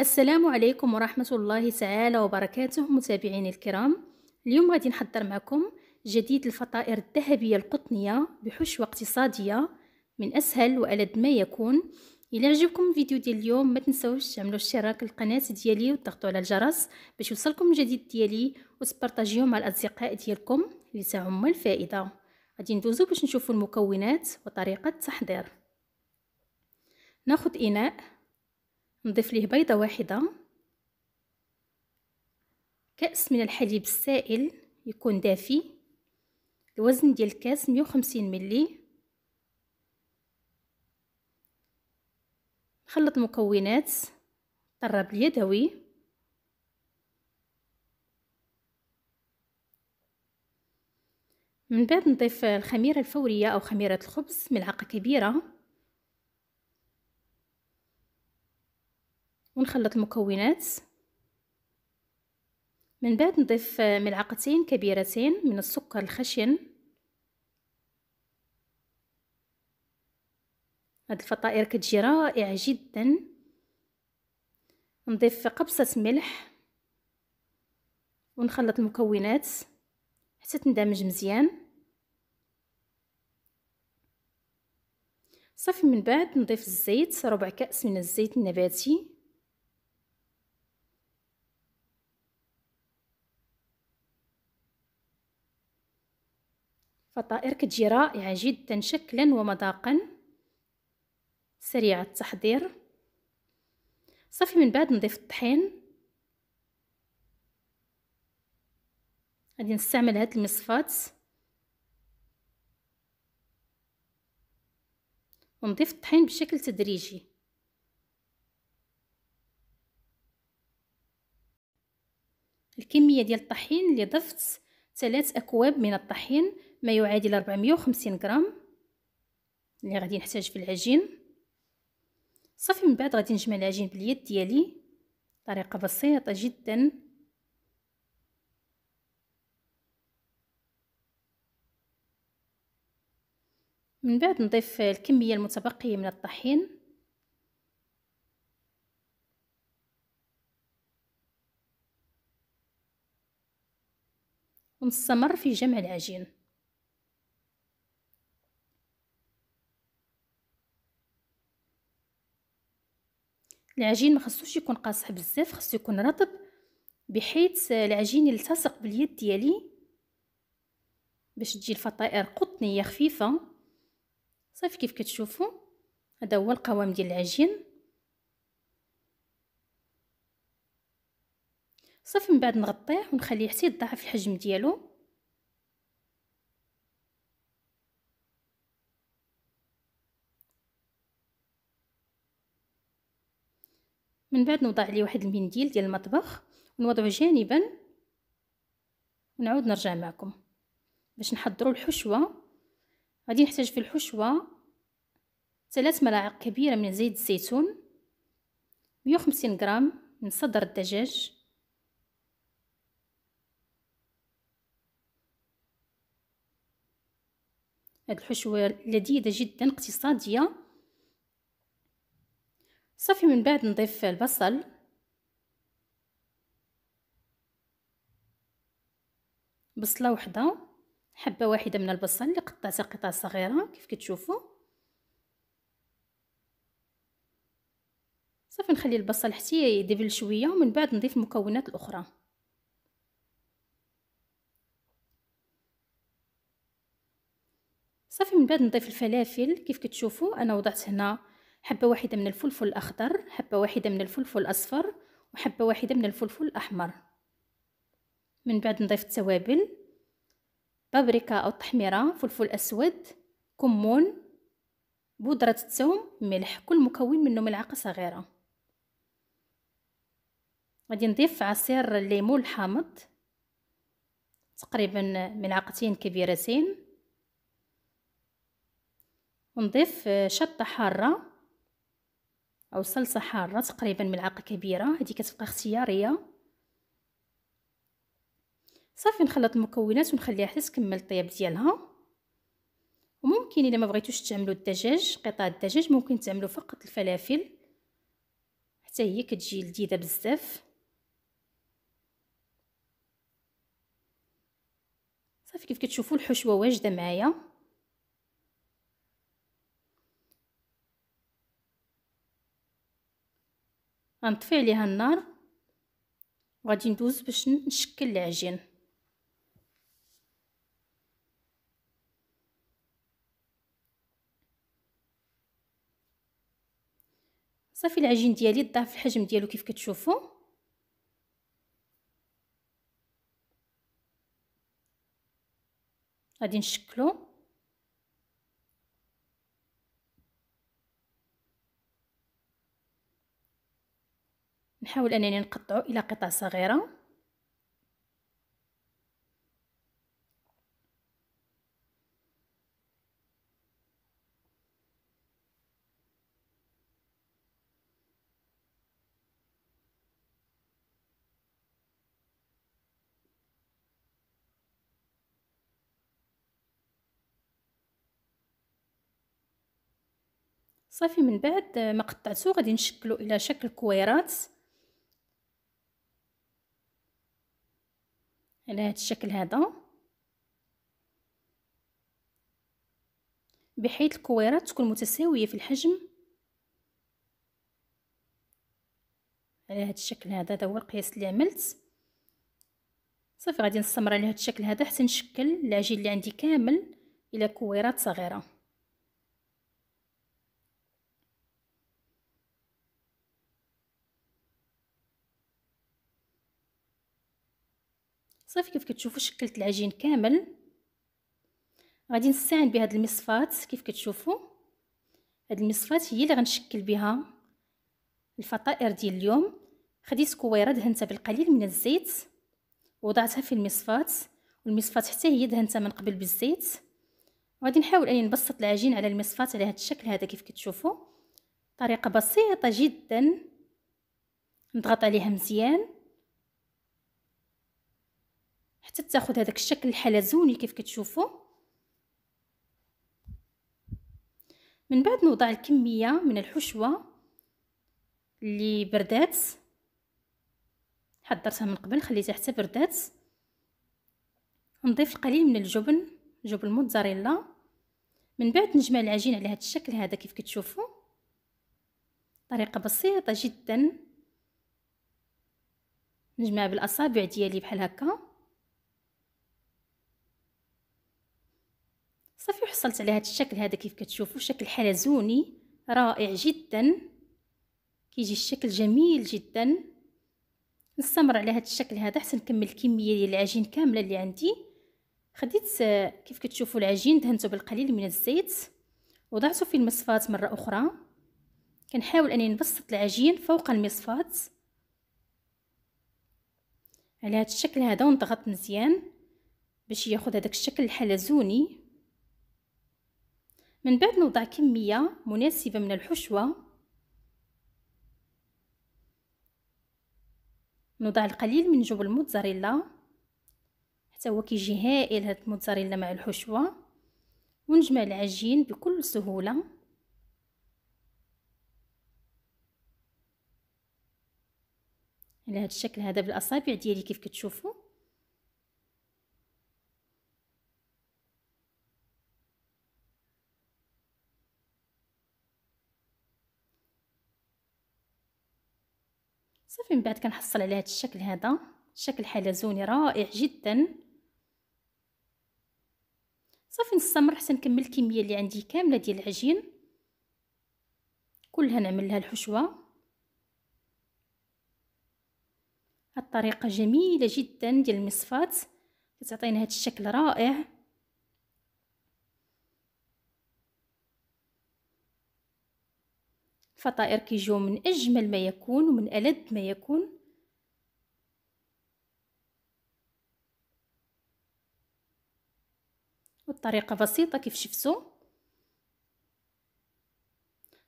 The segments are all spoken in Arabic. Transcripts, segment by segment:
السلام عليكم ورحمة الله تعالى وبركاته متابعين الكرام اليوم غادي نحضر معكم جديد الفطائر الذهبية القطنية بحشوة اقتصادية من أسهل وألد ما يكون إلى عجبكم الفيديو ديال اليوم ما تنسوش تعملوا اشتراك القناة ديالي وتضغطوا على الجرس باش يوصلكم الجديد ديالي وتبارطاجيوه مع الأصدقاء ديالكم لتعم الفائدة غادي ندوزو باش نشوفوا المكونات وطريقة التحضير ناخذ إناء نضيف ليه بيضة واحدة كأس من الحليب السائل يكون دافي الوزن ديال الكاس 150 ملي نخلط المكونات طراب اليدوي من بعد نضيف الخميرة الفورية أو خميرة الخبز ملعقة كبيرة ونخلط المكونات من بعد نضيف ملعقتين كبيرتين من السكر الخشن هاد الفطائر كتجي رائعه جدا نضيف قبصه ملح ونخلط المكونات حتى تندمج مزيان صافي من بعد نضيف الزيت ربع كأس من الزيت النباتي فطائر كتجي رائعة جدا شكلا ومذاقا سريعة التحضير صافي من بعد نضيف الطحين غادي نستعمل هاد المصفات ونضيف الطحين بشكل تدريجي الكميه ديال الطحين اللي ضفت ثلاث اكواب من الطحين ما يعادل 450 غرام اللي غادي نحتاج في العجين صافي من بعد غادي نجمع العجين باليد ديالي طريقه بسيطه جدا من بعد نضيف الكميه المتبقيه من الطحين ونستمر في جمع العجين العجين ما خصوش يكون قاصح بزاف خصو يكون رطب بحيث العجين يلتصق باليد ديالي باش تجي الفطائر قطنيه خفيفه صافي كيف كتشوفوا هذا هو القوام ديال العجين صافي من بعد نغطيه ونخليه حتى يضاعف الحجم ديالو من بعد نوضع عليه واحد المنديل ديال المطبخ ونوضعه جانبا ونعود نرجع معكم باش نحضروا الحشوه غادي نحتاج في الحشوه ثلاث ملاعق كبيره من زيت الزيتون 150 غرام من صدر الدجاج هاد الحشوه لذيذه جدا اقتصاديه صافي من بعد نضيف البصل بصله وحده حبه واحده من البصل اللي قطعتها قطع صغيره كيف كتشوفوا صافي نخلي البصل حتى يدبل شويه ومن بعد نضيف المكونات الاخرى صافي من بعد نضيف الفلافل كيف كتشوفوا انا وضعت هنا حبة واحدة من الفلفل الأخضر حبة واحدة من الفلفل الأصفر وحبة واحدة من الفلفل الأحمر من بعد نضيف التوابل بابريكا أو تحميرة فلفل أسود كمون بودرة الثوم ملح كل مكون منه ملعقة صغيرة غادي نضيف عصير الليمون الحامض تقريبا ملعقتين كبيرتين ونضيف شطة حارة او صلصه حاره تقريبا ملعقه كبيره هذه كتبقى اختياريه صافي نخلط المكونات ونخليها حتى تكمل الطياب ديالها وممكن الا ما بغيتوش تعملوا الدجاج قطع الدجاج ممكن تعملوا فقط الفلافل حتى هي كتجي لذيذه بزاف صافي كيف كتشوفوا الحشوه واجده معايا غنطفي عليها النار وغادي ندوز باش نشكل العجين صافي العجين ديالي ضعف الحجم ديالو كيف كتشوفوا غادي نشكلو نحاول انني نقطعه الى قطع صغيره صافي من بعد آه، ما قطعته غادي نشكلو الى شكل كويرات على هذا الشكل هذا بحيث الكويرات تكون متساويه في الحجم على هذا الشكل هذا هذا هو القياس اللي عملت صافي غادي نستمر على هذا الشكل هذا حتى نشكل العجين اللي عندي كامل الى كويرات صغيره صافي كيف كتشوفوا شكلت العجين كامل غادي نستعين بهاد المصفات كيف كتشوفوا هاد المصفات هي اللي غنشكل بها الفطائر ديال اليوم خديت كويره دهنتها بالقليل من الزيت وضعتها في المصفات والمصفات حتى هي دهنتها من قبل بالزيت غادي نحاول اني نبسط العجين على المصفات على هذا الشكل هذا كيف كتشوفوا طريقه بسيطه جدا نضغط عليها مزيان حتى تاخذ هذاك الشكل الحلزوني كيف كتشوفوا من بعد نوضع الكميه من الحشوه اللي بردات حضرتها من قبل خليتها حتى بردات نضيف القليل من الجبن جبن الموتزاريلا من بعد نجمع العجين على هذا الشكل هذا كيف كتشوفوا طريقه بسيطه جدا نجمع بالاصابع ديالي بحال هكا صافي وحصلت على هذا الشكل هذا كيف كتشوفوا شكل حلزوني رائع جدا كيجي الشكل جميل جدا نستمر على هذا الشكل هذا حتى نكمل الكميه ديال العجين كامله اللي عندي خديت كيف كتشوفوا العجين دهنته بالقليل من الزيت وضعته في المصفاة مره اخرى كنحاول اني نبسط العجين فوق المصفاة على هذا الشكل هذا ونضغط مزيان باش ياخذ هذاك الشكل الحلزوني من بعد نوضع كمية مناسبة من الحشوة نوضع القليل من جبن الموتزاريلا حتى هو كيجي هائل هاد الموتزاريلا مع الحشوة ونجمع العجين بكل سهولة على هاد الشكل هذا بالاصابع ديالي كيف كتشوفوا صافي من بعد كنحصل على هذا الشكل هذا شكل حلزوني رائع جدا صافي نستمر حتى نكمل الكميه اللي عندي كامله ديال العجين كلها نعمل لها الحشوه هاد الطريقه جميله جدا ديال المصفات كتعطينا هاد الشكل رائع فطائر كيجيو من أجمل ما يكون ومن الد ما يكون والطريقة بسيطة كيف شفتوا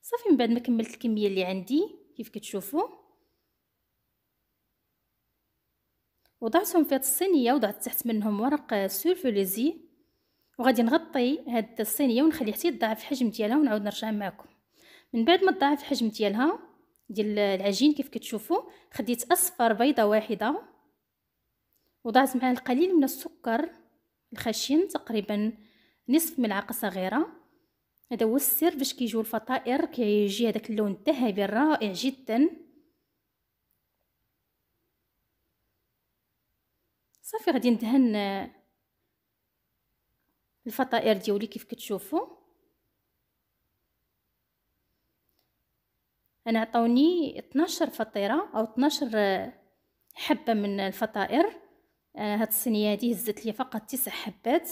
صافي من بعد ما كملت الكمية اللي عندي كيف كتشوفوا وضعتهم في هاد الصينية وضعت تحت منهم ورق سولفوليزي وغادي نغطي هاد الصينية ونخليه حتى يتضاعف الحجم ديالها ونعاود نرجع معكم من بعد ما تضاعف الحجم ديالها ديال العجين كيف كتشوفوا خديت اصفر بيضه واحده وضعت معها القليل من السكر الخشن تقريبا نصف ملعقه صغيره هذا هو السر باش كيجيو الفطائر كيجي هذاك اللون الذهبي الرائع جدا صافي غادي ندهن الفطائر ديالي كيف كتشوفوا انا عطوني 12 فطيره او 12 آه، حبه من الفطائر آه، هاد الصينيه هادي هزت لي فقط 9 حبات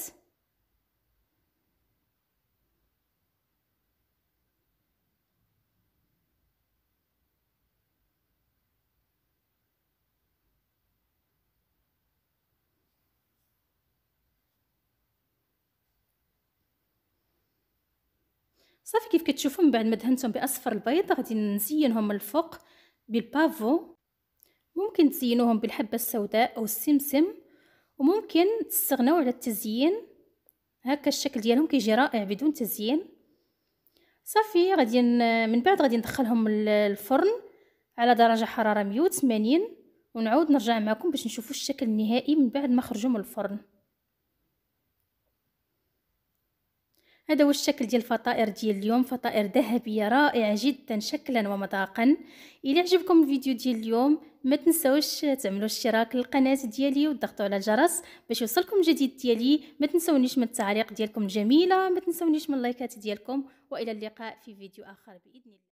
صافي كيف كتشوفوا من بعد ما دهنتهم باصفر البيض غادي نزينهم من الفوق بالبافو ممكن تزينوهم بالحبه السوداء او السمسم وممكن تستغناو على التزيين هكا الشكل ديالهم كيجي رائع بدون تزيين صافي غادي من بعد غادي ندخلهم الفرن على درجه حراره 180 ونعود نرجع معكم باش نشوفوا الشكل النهائي من بعد ما خرجوا من الفرن هذا هو الشكل ديال الفطائر ديال اليوم فطائر ذهبيه رائعه جدا شكلا ومذاقا الى عجبكم الفيديو ديال اليوم ما تنساوش تعملوا اشتراك للقناه ديالي وتضغطوا على الجرس باش يوصلكم الجديد ديالي ما تنسونيش من التعليق ديالكم الجميله ما تنسونيش من اللايكات ديالكم والى اللقاء في فيديو اخر باذن الله